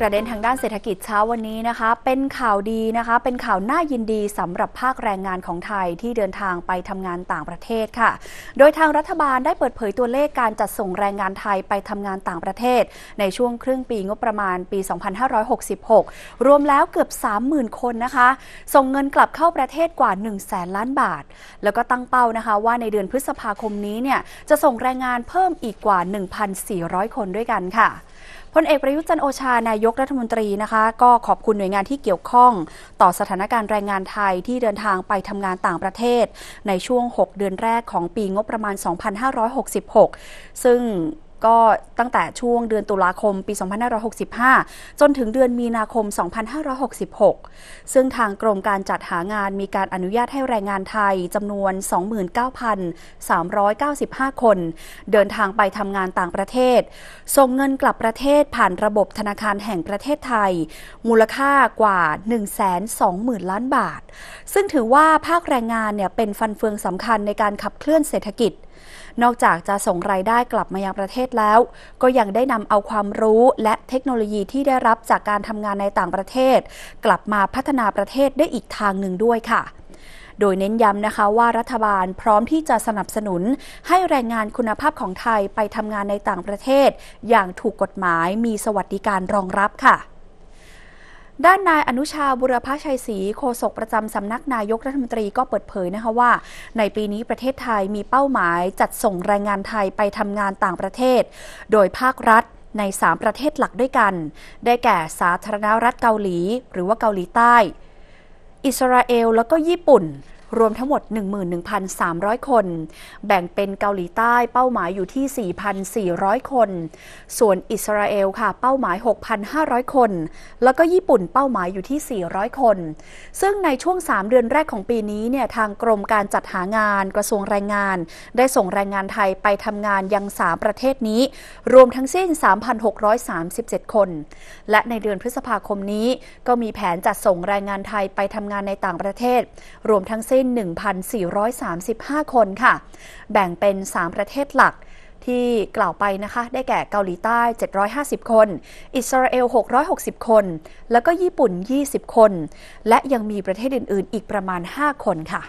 ประเด็นทางด้านเศรษฐกิจเช้าวันนี้นะคะเป็นข่าวดีนะคะเป็นข่าวน่ายินดีสำหรับภาคแรงงานของไทยที่เดินทางไปทำงานต่างประเทศค่ะ โดยทางรัฐบาลได้เปิดเผยตัวเลขการจัดส่งแรงงานไทยไปทำงานต่างประเทศ ในช่วงครึ่งปีงบประมาณปี 2566 รวมแล้วเกือบ 30,000 คนนะคะ ส่งเงินกลับเข้าประเทศกว่า1 0 0 0 0 0 ล้านบาท แล้วก็ตั้งเป้านะคะว่าในเดือนพฤษภาคมนี้เนี่ยจะส่งแรงงานเพิ่มอีกกว่า 1,400 คนด้วยกันค่ะพลเอกประยุทธ์จันโอชานายกรัฐมนตรีนะคะ ก็ขอบคุณหน่วยงานที่เกี่ยวข้องต่อสถานการณ์แรงงานไทยที่เดินทางไปทำงานต่างประเทศในช่วง 6 เดือนแรกของปีงบประมาณ 2566 ซึ่งก็ตั้งแต่ช่วงเดือนตุลาคมปี 2565 จนถึงเดือนมีนาคม 2566 ซึ่งทางกรมการจัดหางานมีการอนุญาตให้แรงงานไทย จำนวน 29,395 คน เดินทางไปทำงานต่างประเทศส่งเงินกลับประเทศผ่านระบบธนาคารแห่งประเทศไทย มูลค่ากว่า 120,000 ล้านบาท ซึ่งถือว่าภาคแรงงานเนี่ยเป็นฟันเฟืองสำคัญในการขับเคลื่อนเศรษฐกิจนอกจากจะส่งรายได้กลับมายังประเทศแล้ว ก็ยังได้นำเอาความรู้และเทคโนโลยีที่ได้รับจากการทำงานในต่างประเทศ กลับมาพัฒนาประเทศได้อีกทางหนึ่งด้วยค่ะ โดยเน้นย้ำนะคะว่ารัฐบาลพร้อมที่จะสนับสนุน ให้แรงงานคุณภาพของไทยไปทำงานในต่างประเทศ อย่างถูกกฎหมาย มีสวัสดิการรองรับค่ะด้านนายอนุชาบุรพชัยศรีโฆษกประจำสำนักนายกรัฐมนตรีก็เปิดเผยนะคะว่า ในปีนี้ประเทศไทยมีเป้าหมายจัดส่งแรงงานไทยไปทำงานต่างประเทศ โดยภาครัฐใน3ประเทศหลักด้วยกัน ได้แก่สาธารณรัฐเกาหลีหรือว่าเกาหลีใต้ อิสราเอลแล้วก็ญี่ปุ่นรวมทั้งหมด 11,300 คน แบ่งเป็นเกาหลีใต้เป้าหมายอยู่ที่ 4,400 คน ส่วนอิสราเอลค่ะเป้าหมาย 6,500 คน แล้วก็ญี่ปุ่นเป้าหมายอยู่ที่ 400 คน ซึ่งในช่วง 3 เดือนแรกของปีนี้เนี่ยทางกรมการจัดหางานกระทรวงแรงงานได้ส่งแรงงานไทยไปทำงานยัง 3 ประเทศนี้ รวมทั้งสิ้น 3,637 คน และในเดือนพฤษภาคมนี้ ก็มีแผนจัดส่งแรงงานไทยไปทำงานในต่างประเทศ รวมทั้งสิ้นสิ้น1,435 คนค่ะ แบ่งเป็น 3 ประเทศหลัก ที่กล่าวไปนะคะ ได้แก่เกาหลีใต้ 750 คน อิสราเอล 660 คน แล้วก็ญี่ปุ่น 20 คน และยังมีประเทศอื่นๆ อีกประมาณ 5 คนค่ะ